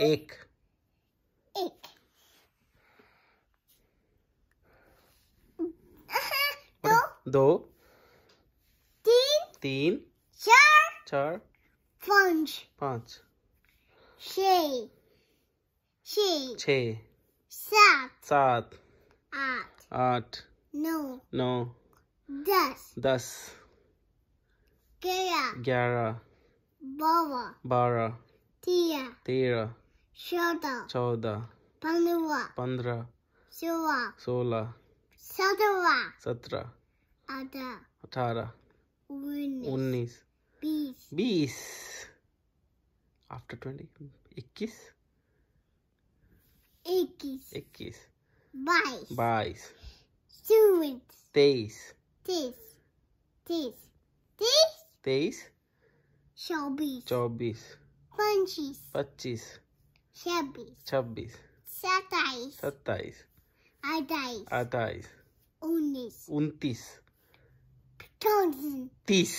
एक एक दो दो तीन तीन चार चार पाँच पाँच छः छः छः सात सात आठ आठ नौ नौ दस दस ग्यारह ग्यारह Baba. Bara. Tia. Tera. Chauda. Chauda. Pandra. Pandra. Sola. Sola. Sadra. Satra. Ada. Atara. Unnis. Unnis. Bees. Bees. After 20. Ikkis. Ikkis. Ikkis. Bice. Bice. Students. Days. Days. Days. Days. Days. चौबीस चौबीस पंचीस पच्चीस छब्बीस छब्बीस सत्ताईस सत्ताईस अट्ठाईस अट्ठाईस उन्नीस उनतीस तीस